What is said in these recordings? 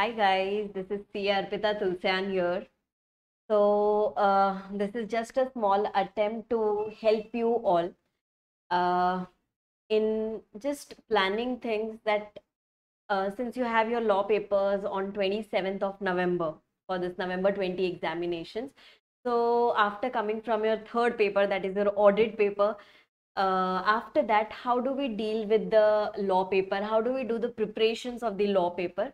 Hi guys, this is P. Arpita Tulsian here. So uh, this is just a small attempt to help you all uh, in just planning things that uh, since you have your law papers on 27th of November for this November 20 examinations. So after coming from your third paper, that is your audit paper, uh, after that, how do we deal with the law paper? How do we do the preparations of the law paper?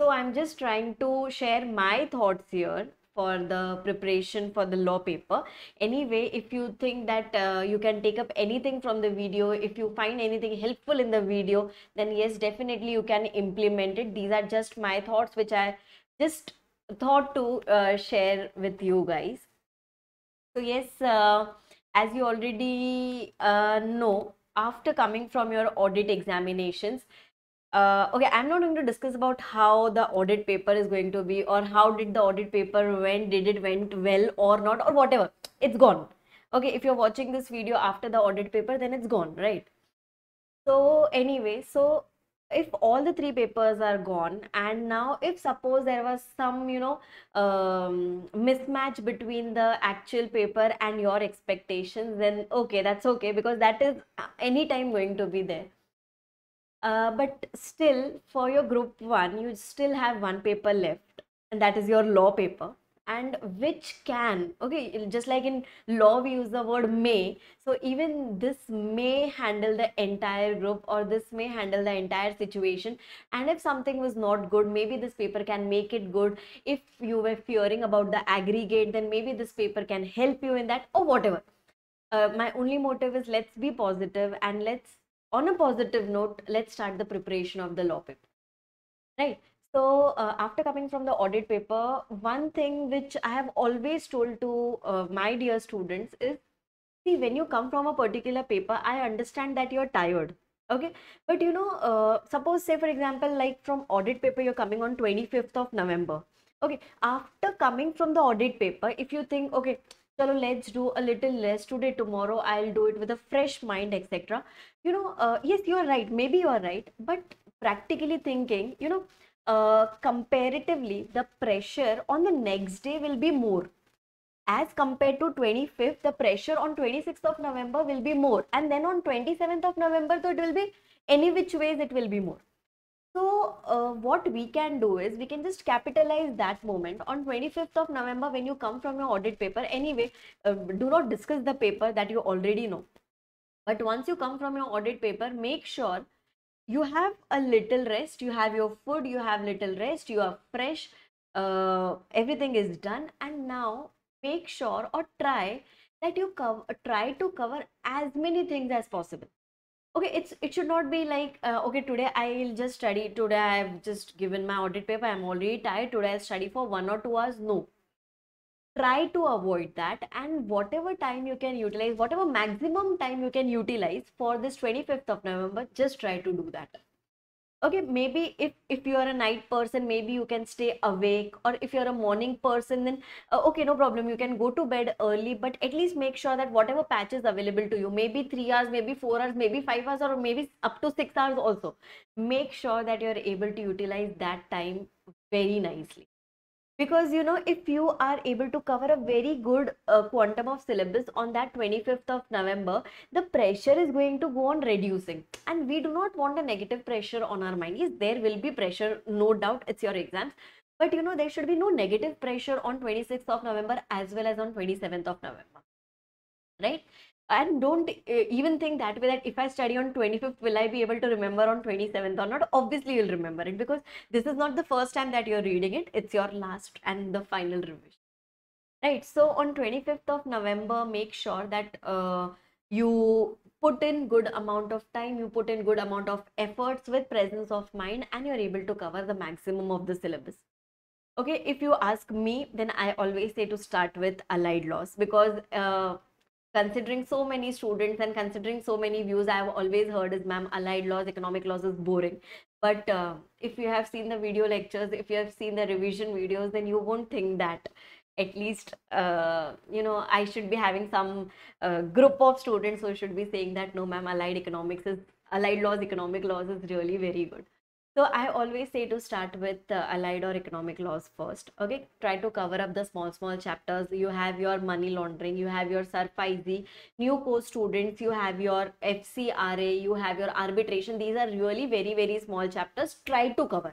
So I'm just trying to share my thoughts here for the preparation for the law paper. Anyway, if you think that uh, you can take up anything from the video, if you find anything helpful in the video, then yes, definitely you can implement it. These are just my thoughts which I just thought to uh, share with you guys. So yes, uh, as you already uh, know, after coming from your audit examinations, uh, okay, I'm not going to discuss about how the audit paper is going to be or how did the audit paper when did it went well or not or whatever. It's gone. Okay, if you're watching this video after the audit paper, then it's gone, right? So anyway, so if all the three papers are gone and now if suppose there was some you know um, mismatch between the actual paper and your expectations then okay that's okay because that is uh, anytime going to be there uh, but still for your group one you still have one paper left and that is your law paper and which can okay just like in law we use the word may so even this may handle the entire group or this may handle the entire situation and if something was not good maybe this paper can make it good if you were fearing about the aggregate then maybe this paper can help you in that or whatever uh, my only motive is let's be positive and let's on a positive note, let's start the preparation of the law paper. Right. So uh, after coming from the audit paper, one thing which I have always told to uh, my dear students is, see, when you come from a particular paper, I understand that you're tired. Okay. But you know, uh, suppose say, for example, like from audit paper, you're coming on 25th of November. Okay. After coming from the audit paper, if you think, okay, chalo let's do a little less today tomorrow i'll do it with a fresh mind etc you know uh, yes you are right maybe you are right but practically thinking you know uh, comparatively the pressure on the next day will be more as compared to 25th the pressure on 26th of november will be more and then on 27th of november so it will be any which ways it will be more so uh, what we can do is we can just capitalize that moment on 25th of November when you come from your audit paper. Anyway, uh, do not discuss the paper that you already know. But once you come from your audit paper, make sure you have a little rest. You have your food, you have little rest, you are fresh, uh, everything is done. And now make sure or try that you try to cover as many things as possible okay it's it should not be like uh, okay today i'll just study today i've just given my audit paper i'm already tired today i study for one or two hours no try to avoid that and whatever time you can utilize whatever maximum time you can utilize for this 25th of november just try to do that okay maybe if if you are a night person maybe you can stay awake or if you're a morning person then uh, okay no problem you can go to bed early but at least make sure that whatever patch is available to you maybe 3 hours maybe 4 hours maybe 5 hours or maybe up to 6 hours also make sure that you're able to utilize that time very nicely because you know if you are able to cover a very good uh, quantum of syllabus on that 25th of november the pressure is going to go on reducing and we do not want a negative pressure on our mind yes there will be pressure no doubt it's your exams but you know there should be no negative pressure on 26th of november as well as on 27th of november right and don't uh, even think that way that if i study on 25th will i be able to remember on 27th or not obviously you'll remember it because this is not the first time that you're reading it it's your last and the final revision right so on 25th of november make sure that uh, you put in good amount of time you put in good amount of efforts with presence of mind and you're able to cover the maximum of the syllabus okay if you ask me then i always say to start with allied laws because uh, considering so many students and considering so many views i've always heard is ma'am allied laws economic laws is boring but uh, if you have seen the video lectures if you have seen the revision videos then you won't think that at least uh, you know i should be having some uh, group of students who should be saying that no ma'am allied economics is allied laws economic laws is really very good so I always say to start with uh, allied or economic laws first. Okay, try to cover up the small small chapters. You have your money laundering, you have your SARFIZ, new course students, you have your FCRA, you have your arbitration. These are really very very small chapters. Try to cover.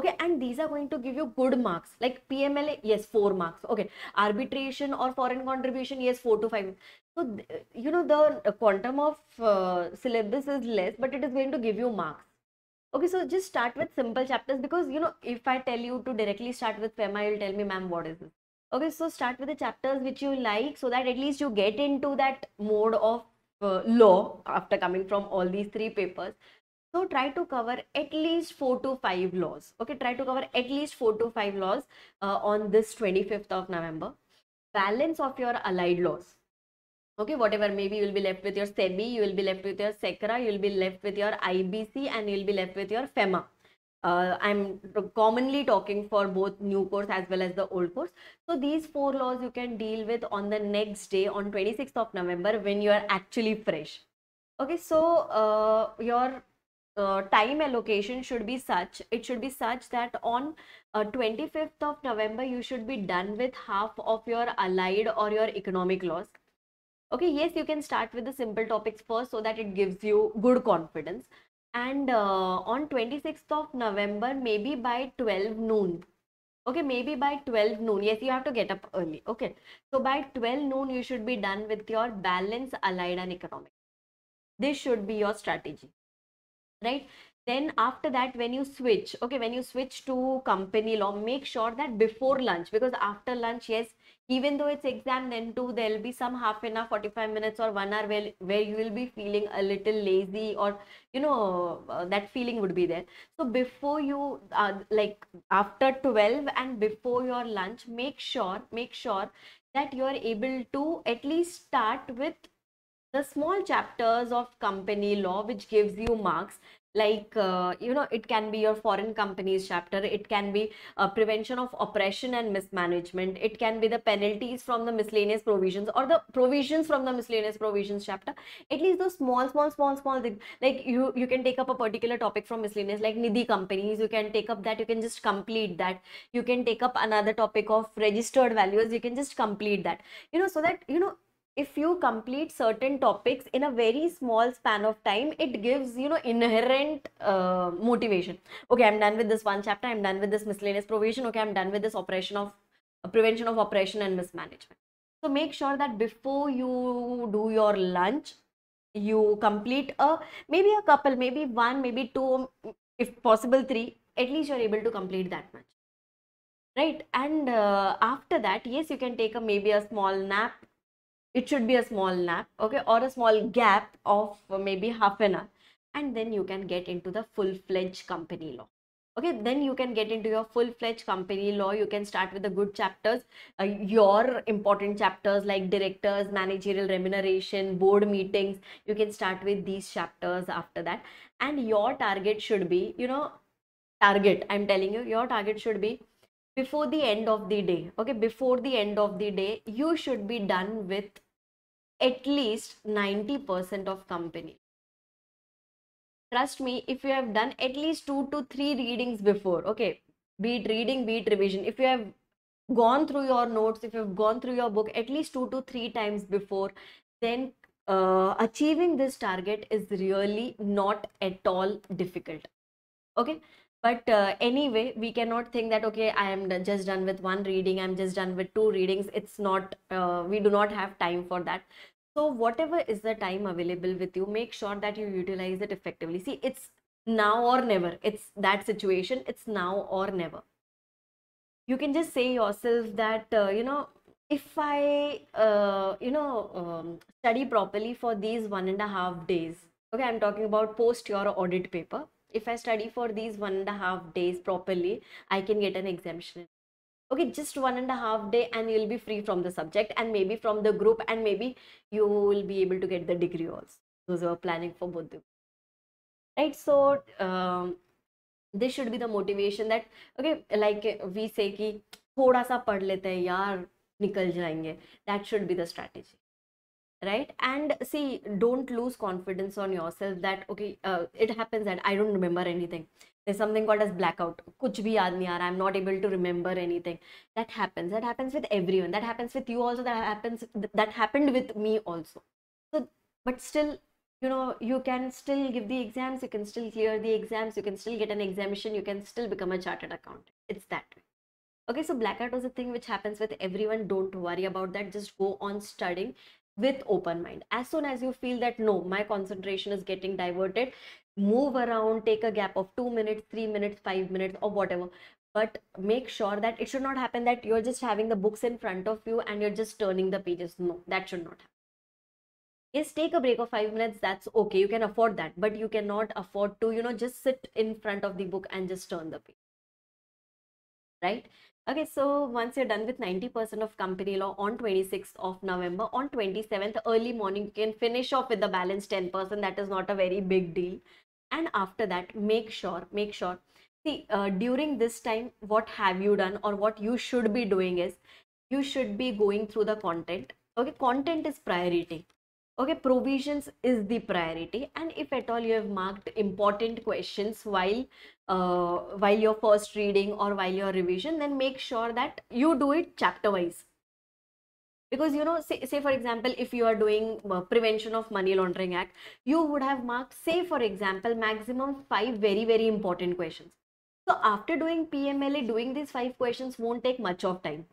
Okay, and these are going to give you good marks like PMLA, yes, four marks. Okay, arbitration or foreign contribution, yes, four to five. So, you know, the quantum of uh, syllabus is less, but it is going to give you marks Okay, so just start with simple chapters because you know if I tell you to directly start with FEMA, you'll tell me, ma'am, what is this? Okay, so start with the chapters which you like so that at least you get into that mode of uh, law after coming from all these three papers. So try to cover at least four to five laws. Okay, try to cover at least four to five laws uh, on this 25th of November. Balance of your allied laws okay whatever maybe you will be left with your sebi you will be left with your secra you will be left with your ibc and you will be left with your fema uh, I'm commonly talking for both new course as well as the old course. So these four laws you can deal with on the next day on 26th of November when you are actually fresh. Okay, so uh, your uh, time allocation should be such, it should be such that on 25th uh, of November you should be done with half of your allied or your economic laws okay yes you can start with the simple topics first so that it gives you good confidence and uh, on 26th of november maybe by 12 noon okay maybe by 12 noon yes you have to get up early okay so by 12 noon you should be done with your balance allied and economic this should be your strategy right then after that when you switch okay when you switch to company law make sure that before lunch because after lunch yes even though it's exam then too there'll be some half an hour 45 minutes or one hour where, where you will be feeling a little lazy or you know uh, that feeling would be there so before you uh, like after 12 and before your lunch make sure make sure that you're able to at least start with the small chapters of company law which gives you marks like uh, you know it can be your foreign companies chapter it can be uh, prevention of oppression and mismanagement it can be the penalties from the miscellaneous provisions or the provisions from the miscellaneous provisions chapter at least those small small small small things like you you can take up a particular topic from miscellaneous like nidhi companies you can take up that you can just complete that you can take up another topic of registered values you can just complete that you know so that you know if you complete certain topics in a very small span of time it gives you know inherent uh, motivation okay i'm done with this one chapter i'm done with this miscellaneous provision okay i'm done with this operation of uh, prevention of oppression and mismanagement so make sure that before you do your lunch you complete a maybe a couple maybe one maybe two if possible three at least you're able to complete that much right and uh, after that yes you can take a maybe a small nap it should be a small nap okay or a small gap of maybe half an hour and then you can get into the full-fledged company law okay then you can get into your full-fledged company law you can start with the good chapters uh, your important chapters like directors managerial remuneration board meetings you can start with these chapters after that and your target should be you know target i'm telling you your target should be before the end of the day okay before the end of the day you should be done with at least 90% of company trust me if you have done at least two to three readings before okay be it reading be it revision if you have gone through your notes if you've gone through your book at least two to three times before then uh, achieving this target is really not at all difficult okay but uh, anyway we cannot think that okay i am just done with one reading i'm just done with two readings it's not uh, we do not have time for that so whatever is the time available with you make sure that you utilize it effectively see it's now or never it's that situation it's now or never you can just say yourself that uh, you know if i uh, you know um, study properly for these one and a half days okay i'm talking about post your audit paper if I study for these one and a half days properly, I can get an exemption. Okay, just one and a half day and you'll be free from the subject and maybe from the group and maybe you will be able to get the degree also. Those are planning for both the right so um, this should be the motivation that okay like we say ki thoda sa pad lete hai yaar nikal jayenge that should be the strategy right and see don't lose confidence on yourself that okay uh, it happens that i don't remember anything there's something called as blackout kuch bhi yaad nahi i'm not able to remember anything that happens that happens with everyone that happens with you also that happens that happened with me also so but still you know you can still give the exams you can still clear the exams you can still get an examination you can still become a chartered accountant it's that okay so blackout was a thing which happens with everyone don't worry about that just go on studying with open mind as soon as you feel that no my concentration is getting diverted move around take a gap of 2 minutes 3 minutes 5 minutes or whatever but make sure that it should not happen that you're just having the books in front of you and you're just turning the pages no that should not happen yes take a break of 5 minutes that's okay you can afford that but you cannot afford to you know just sit in front of the book and just turn the page right Okay, so once you're done with 90% of company law on 26th of November, on 27th early morning, you can finish off with the balance 10%. That is not a very big deal. And after that, make sure, make sure. See, uh, during this time, what have you done or what you should be doing is you should be going through the content. Okay, content is priority okay provisions is the priority and if at all you have marked important questions while uh, while your first reading or while your revision then make sure that you do it chapter wise because you know say, say for example if you are doing uh, prevention of money laundering act you would have marked say for example maximum five very very important questions so after doing pmla doing these five questions won't take much of time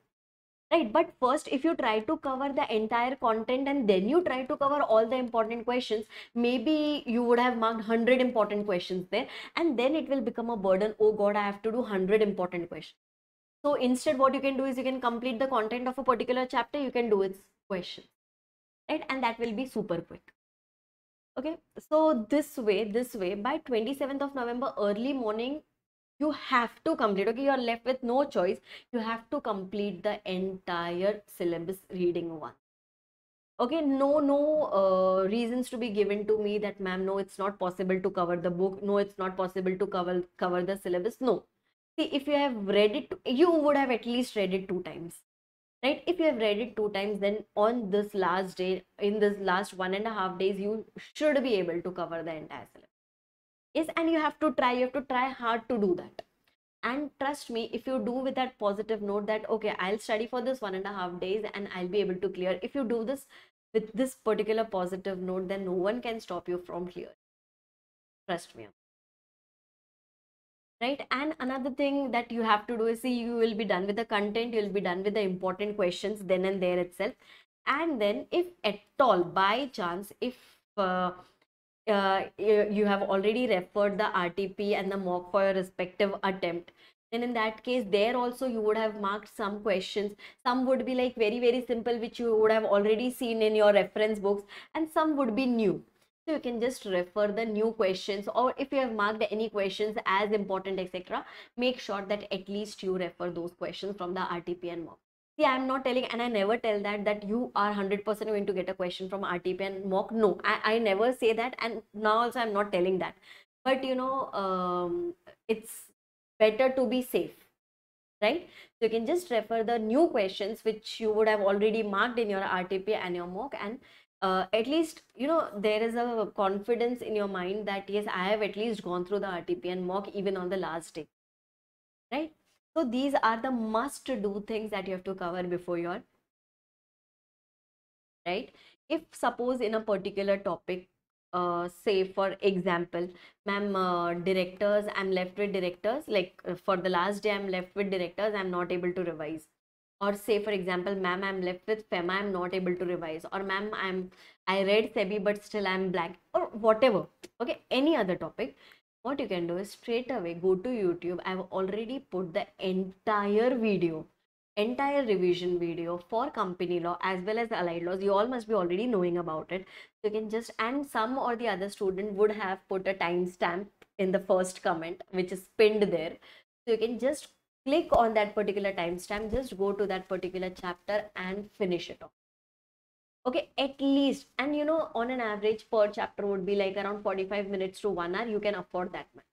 right but first if you try to cover the entire content and then you try to cover all the important questions maybe you would have marked 100 important questions there and then it will become a burden oh god i have to do 100 important questions so instead what you can do is you can complete the content of a particular chapter you can do its question, right and that will be super quick okay so this way this way by 27th of november early morning you have to complete okay you are left with no choice you have to complete the entire syllabus reading one okay no no uh, reasons to be given to me that ma'am no it's not possible to cover the book no it's not possible to cover cover the syllabus no see if you have read it you would have at least read it two times right if you have read it two times then on this last day in this last one and a half days you should be able to cover the entire syllabus is and you have to try you have to try hard to do that and trust me if you do with that positive note that okay i'll study for this one and a half days and i'll be able to clear if you do this with this particular positive note then no one can stop you from clear. trust me right and another thing that you have to do is see you will be done with the content you'll be done with the important questions then and there itself and then if at all by chance if uh, uh, you have already referred the RTP and the mock for your respective attempt then in that case there also you would have marked some questions some would be like very very simple which you would have already seen in your reference books and some would be new so you can just refer the new questions or if you have marked any questions as important etc make sure that at least you refer those questions from the rtp and mock See, I'm not telling, and I never tell that, that you are 100% going to get a question from RTP and mock. No, I, I never say that. And now also, I'm not telling that. But, you know, um, it's better to be safe, right? So you can just refer the new questions which you would have already marked in your RTP and your mock. And uh, at least, you know, there is a confidence in your mind that, yes, I have at least gone through the RTP and mock even on the last day, right? So these are the must do things that you have to cover before your right. If suppose in a particular topic, uh, say for example, ma'am, uh, directors, I'm left with directors, like uh, for the last day, I'm left with directors, I'm not able to revise. Or say, for example, ma'am, I'm left with FEMA, I'm not able to revise. Or ma'am, I'm I read SEBI, but still I'm blank. Or whatever. Okay, any other topic what you can do is straight away go to youtube i've already put the entire video entire revision video for company law as well as allied laws you all must be already knowing about it so you can just and some or the other student would have put a timestamp in the first comment which is pinned there so you can just click on that particular timestamp just go to that particular chapter and finish it off okay at least and you know on an average per chapter would be like around 45 minutes to 1 hour you can afford that much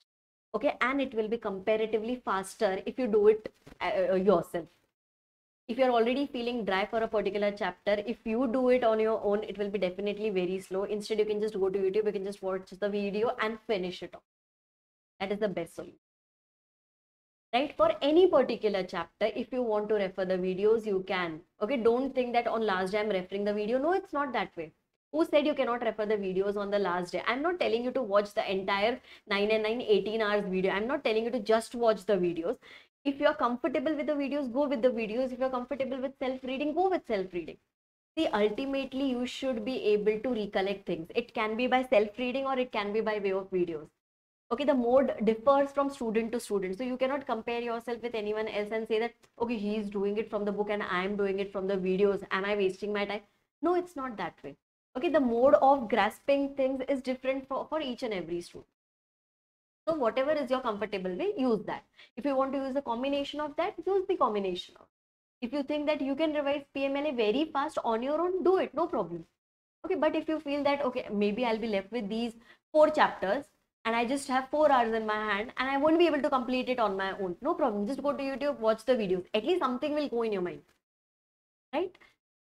okay and it will be comparatively faster if you do it uh, uh, yourself if you're already feeling dry for a particular chapter if you do it on your own it will be definitely very slow instead you can just go to youtube you can just watch the video and finish it off that is the best solution right for any particular chapter if you want to refer the videos you can okay don't think that on last day i'm referring the video no it's not that way who said you cannot refer the videos on the last day i'm not telling you to watch the entire 9 and 9 18 hours video i'm not telling you to just watch the videos if you are comfortable with the videos go with the videos if you are comfortable with self reading go with self reading see ultimately you should be able to recollect things it can be by self reading or it can be by way of videos okay the mode differs from student to student so you cannot compare yourself with anyone else and say that okay he is doing it from the book and i am doing it from the videos am i wasting my time no it's not that way okay the mode of grasping things is different for, for each and every student so whatever is your comfortable way use that if you want to use a combination of that use the combination of if you think that you can revise pmla very fast on your own do it no problem okay but if you feel that okay maybe i'll be left with these four chapters and I just have four hours in my hand and I won't be able to complete it on my own. No problem. Just go to YouTube, watch the videos. At least something will go in your mind. Right?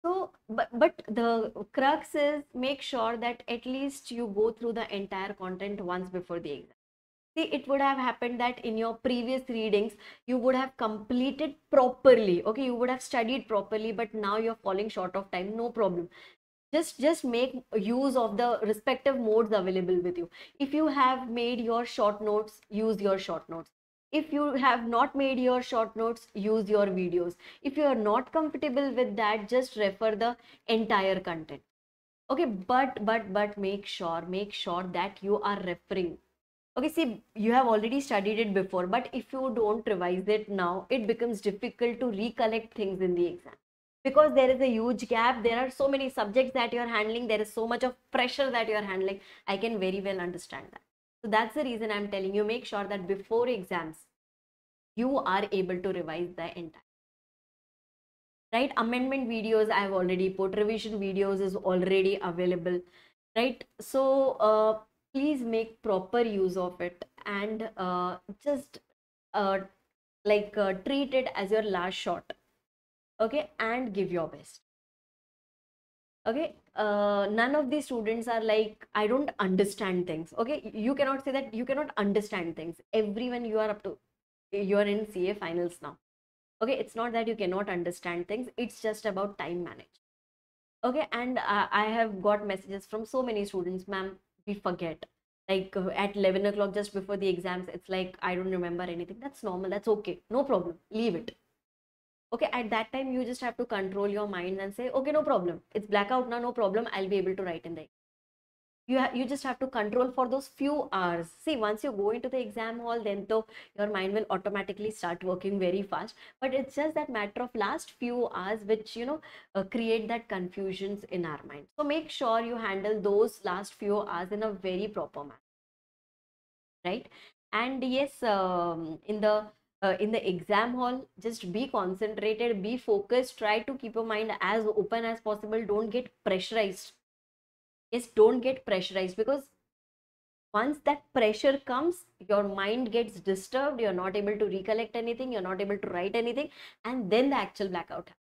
So, but, but the crux is make sure that at least you go through the entire content once before the exam. See, it would have happened that in your previous readings, you would have completed properly. Okay, you would have studied properly, but now you're falling short of time. No problem just just make use of the respective modes available with you if you have made your short notes use your short notes if you have not made your short notes use your videos if you are not comfortable with that just refer the entire content okay but but but make sure make sure that you are referring okay see you have already studied it before but if you don't revise it now it becomes difficult to recollect things in the exam because there is a huge gap there are so many subjects that you're handling there is so much of pressure that you're handling i can very well understand that so that's the reason i'm telling you make sure that before exams you are able to revise the entire right amendment videos i have already put revision videos is already available right so uh, please make proper use of it and uh, just uh, like uh, treat it as your last shot okay and give your best okay uh, none of these students are like i don't understand things okay you cannot say that you cannot understand things everyone you are up to you are in ca finals now okay it's not that you cannot understand things it's just about time manage okay and uh, i have got messages from so many students ma'am we forget like uh, at 11 o'clock just before the exams it's like i don't remember anything that's normal that's okay no problem leave it okay at that time you just have to control your mind and say okay no problem it's blackout now no problem i'll be able to write in the you you just have to control for those few hours see once you go into the exam hall then though your mind will automatically start working very fast but it's just that matter of last few hours which you know uh, create that confusions in our mind so make sure you handle those last few hours in a very proper manner right and yes um, in the uh, in the exam hall just be concentrated be focused try to keep your mind as open as possible don't get pressurized yes don't get pressurized because once that pressure comes your mind gets disturbed you're not able to recollect anything you're not able to write anything and then the actual blackout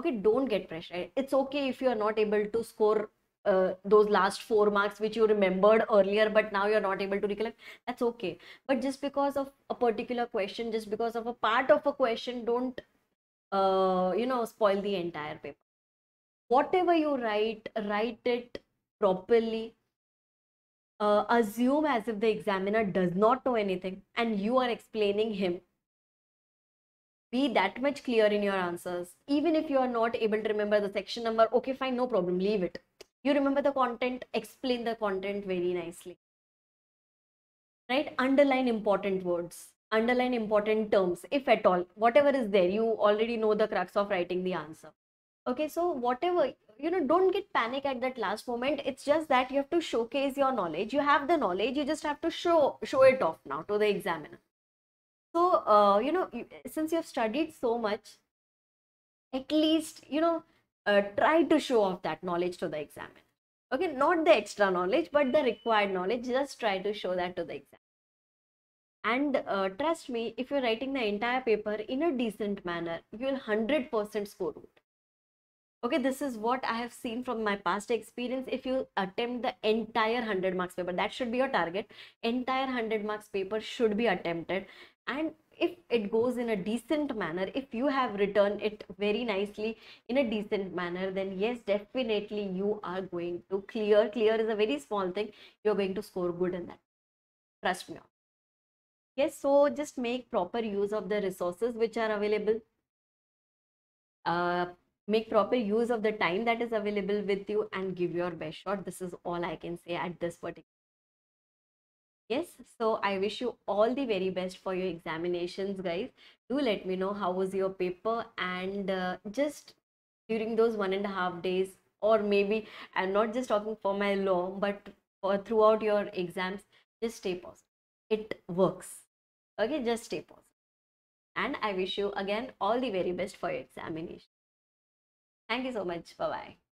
okay don't get pressurized it's okay if you are not able to score uh, those last four marks which you remembered earlier but now you're not able to recollect that's okay but just because of a particular question just because of a part of a question don't uh, you know spoil the entire paper whatever you write write it properly uh, assume as if the examiner does not know anything and you are explaining him be that much clear in your answers even if you are not able to remember the section number okay fine no problem leave it you remember the content explain the content very nicely right underline important words underline important terms if at all whatever is there you already know the crux of writing the answer okay so whatever you know don't get panic at that last moment it's just that you have to showcase your knowledge you have the knowledge you just have to show show it off now to the examiner so uh, you know since you have studied so much at least you know uh, try to show off that knowledge to the examiner. Okay, not the extra knowledge, but the required knowledge, just try to show that to the examiner. And uh, trust me, if you're writing the entire paper in a decent manner, you'll 100% score good. Okay, this is what I have seen from my past experience. If you attempt the entire 100 marks paper, that should be your target. Entire 100 marks paper should be attempted. And if it goes in a decent manner, if you have written it very nicely in a decent manner, then yes, definitely you are going to clear. Clear is a very small thing. You're going to score good in that. Trust me. Yes, so just make proper use of the resources which are available. Uh, make proper use of the time that is available with you and give your best shot. This is all I can say at this particular yes so i wish you all the very best for your examinations guys do let me know how was your paper and uh, just during those one and a half days or maybe i'm not just talking for my law but for throughout your exams just stay positive it works okay just stay positive and i wish you again all the very best for your examination thank you so much bye bye